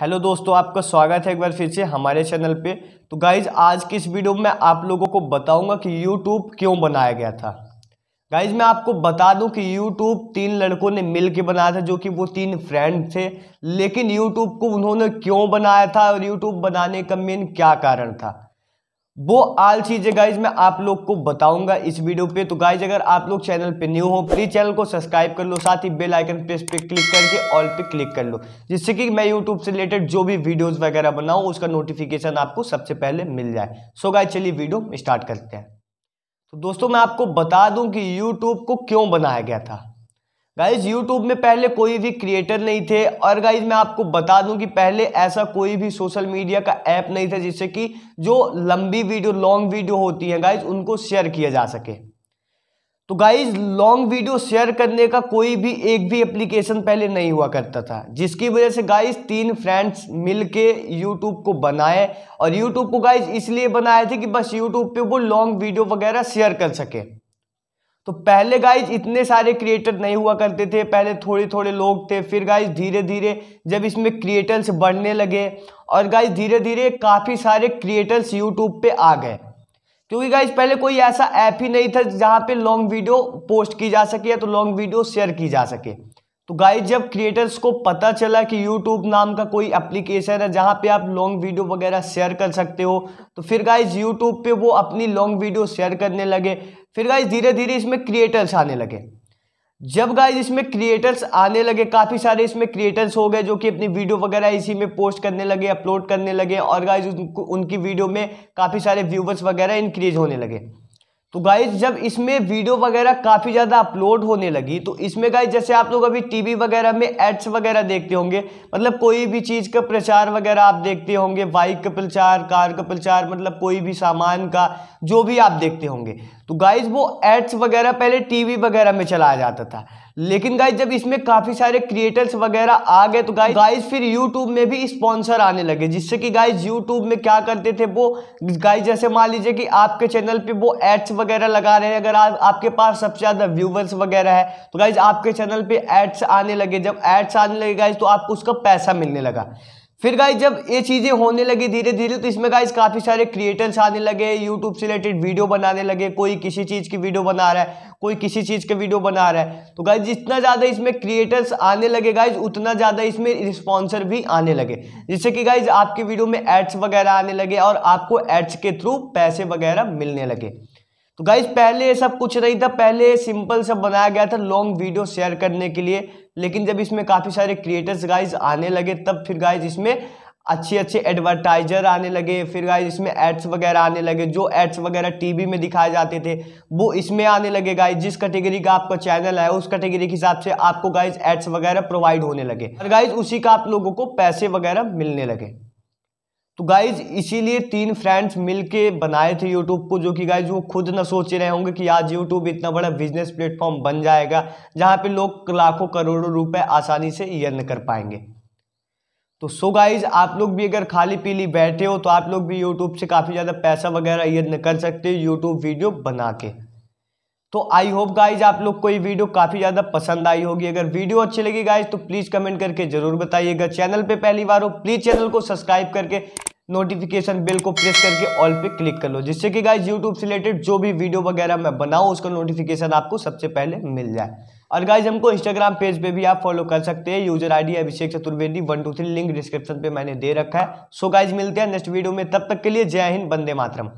hello दोस्तों आपका स्वागत है एक बार फिर से हमारे चैनल पे तो गाइज आज की इस वीडियो में आप लोगों को बताऊंगा कि यूट्यूब क्यों बनाया गया था गाइज मैं आपको बता दूं कि यूट्यूब तीन लड़कों ने मिल के बनाया था जो कि वो तीन फ्रेंड थे लेकिन यूट्यूब को उन्होंने क्यों बनाया था और यूट्यूब बनाने का मेन क्या कारण था वो आल चीज़ें गाइज मैं आप लोग को बताऊंगा इस वीडियो पे तो गाइज अगर आप लोग चैनल पे न्यू हो प्लीज़ चैनल को सब्सक्राइब कर लो साथ ही बेल आइकन प्रेस पे क्लिक करके ऑल पे क्लिक कर लो जिससे कि मैं यूट्यूब से रिलेटेड जो भी वीडियोस वगैरह बनाऊँ उसका नोटिफिकेशन आपको सबसे पहले मिल जाए सो गाइज चलिए वीडियो स्टार्ट करते हैं तो दोस्तों मैं आपको बता दूँ कि यूट्यूब को क्यों बनाया गया था गाइज यूट्यूब में पहले कोई भी क्रिएटर नहीं थे और गाइज मैं आपको बता दूं कि पहले ऐसा कोई भी सोशल मीडिया का ऐप नहीं था जिससे कि जो लंबी वीडियो लॉन्ग वीडियो होती है गाइज उनको शेयर किया जा सके तो गाइज लॉन्ग वीडियो शेयर करने का कोई भी एक भी एप्लीकेशन पहले नहीं हुआ करता था जिसकी वजह से गाइज तीन फ्रेंड्स मिलके यूट्यूब को बनाए और यूट्यूब को गाइज इसलिए बनाए थे कि बस यूट्यूब पे वो लॉन्ग वीडियो वगैरह शेयर कर सके तो पहले गाइज इतने सारे क्रिएटर नहीं हुआ करते थे पहले थोड़े थोड़े लोग थे फिर गाइज धीरे धीरे जब इसमें क्रिएटर्स बढ़ने लगे और गाइज धीरे धीरे काफ़ी सारे क्रिएटर्स यूट्यूब पे आ गए क्योंकि गाइज पहले कोई ऐसा ऐप ही नहीं था जहाँ पे लॉन्ग वीडियो पोस्ट की जा सके या तो लॉन्ग वीडियो शेयर की जा सके तो गाइज जब क्रिएटर्स को पता चला कि यूट्यूब नाम का कोई एप्लीकेशन है जहाँ पर आप लॉन्ग वीडियो वगैरह शेयर कर सकते हो तो फिर गाइज यूट्यूब पर वो अपनी लॉन्ग वीडियो शेयर करने लगे फिर गाइज धीरे धीरे इसमें क्रिएटर्स आने लगे जब गाइज इसमें क्रिएटर्स आने लगे काफ़ी सारे इसमें क्रिएटर्स हो गए जो कि अपनी वीडियो वगैरह इसी में पोस्ट करने लगे अपलोड करने लगे और गाइज उनको उनकी वीडियो में काफ़ी सारे व्यूवर्स वगैरह इंक्रीज होने लगे तो गाइज जब इसमें वीडियो वगैरह काफ़ी ज़्यादा अपलोड होने लगी तो इसमें गाइज जैसे आप लोग अभी टीवी वगैरह में एड्स वगैरह देखते होंगे मतलब कोई भी चीज़ का प्रचार वगैरह आप देखते होंगे बाइक का प्रचार कार का प्रचार मतलब कोई भी सामान का जो भी आप देखते होंगे तो गाइज वो एड्स वगैरह पहले टीवी वगैरह में चलाया जाता था लेकिन गाइज जब इसमें काफ़ी सारे क्रिएटर्स वगैरह आ गए तो गाइज गाइज फिर यूट्यूब में भी स्पॉन्सर आने लगे जिससे कि गाइज यूट्यूब में क्या करते थे वो गाइज जैसे मान लीजिए कि आपके चैनल पर वो एड्स वगैरह लगा रहे हैं अगर आप आपके पास सबसे ज़्यादा व्यूवर्स वगैरह है तो गाइज आपके चैनल पे एड्स आने लगे जब एड्स आने लगे गाइज तो आपको उसका पैसा मिलने लगा फिर गाइज जब ये चीज़ें होने लगी धीरे धीरे तो इसमें गाइज काफ़ी सारे क्रिएटर्स आने लगे यूट्यूब से रिलेटेड वीडियो बनाने लगे कोई किसी चीज़ की वीडियो बना रहा है कोई किसी चीज़ का वीडियो बना रहा है तो गाइज जितना ज़्यादा इसमें क्रिएटर्स आने लगे गाइज उतना ज़्यादा इसमें स्पॉन्सर भी आने लगे जिससे कि गाइज आपकी वीडियो में एड्स वगैरह आने लगे और आपको एड्स के थ्रू पैसे वगैरह मिलने लगे तो गाइज पहले ये सब कुछ नहीं था पहले सिंपल सब बनाया गया था लॉन्ग वीडियो शेयर करने के लिए लेकिन जब इसमें काफ़ी सारे क्रिएटर्स गाइज आने लगे तब फिर गाइज इसमें अच्छे अच्छे एडवर्टाइजर आने लगे फिर गाइज इसमें एड्स वगैरह आने लगे जो एड्स वगैरह टीवी में दिखाए जाते थे वो इसमें आने लगे गाइज जिस कैटेगरी का आपका चैनल है उस कैटेगरी के हिसाब से आपको गाइज एड्स वगैरह प्रोवाइड होने लगे और गाइज उसी का आप लोगों को पैसे वगैरह मिलने लगे तो गाइज इसीलिए तीन फ्रेंड्स मिलके बनाए थे यूट्यूब को जो कि गाइज वो खुद ना सोच रहे होंगे कि आज यूट्यूब इतना बड़ा बिजनेस प्लेटफॉर्म बन जाएगा जहाँ पे लोग लाखों करोड़ों रुपए आसानी से यर्न कर पाएंगे तो सो गाइज आप लोग भी अगर खाली पीली बैठे हो तो आप लोग भी यूट्यूब से काफ़ी ज़्यादा पैसा वगैरह यर्न कर सकते हो यूट्यूब वीडियो बना के तो आई होप गाइज आप लोग को ये वीडियो काफ़ी ज़्यादा पसंद आई होगी अगर वीडियो अच्छी लगी गाइज तो प्लीज़ कमेंट करके जरूर बताइएगा चैनल पे पहली बार हो प्लीज़ चैनल को सब्सक्राइब करके नोटिफिकेशन बेल को प्रेस करके ऑल पे क्लिक कर लो जिससे कि गाइज यूट्यूब से रिलेटेड जो भी वीडियो वगैरह मैं बनाऊँ उसका नोटिफिकेशन आपको सबसे पहले मिल जाए और गाइज हमको इंस्टाग्राम पेज पे भी आप फॉलो कर सकते हैं user ID Abhishek Chaturvedi one two three link description पे मैंने दे रखा है सो गाइज मिलते हैं नेक्स्ट वीडियो में तब तक के लिए जय हिंद बंदे मातरम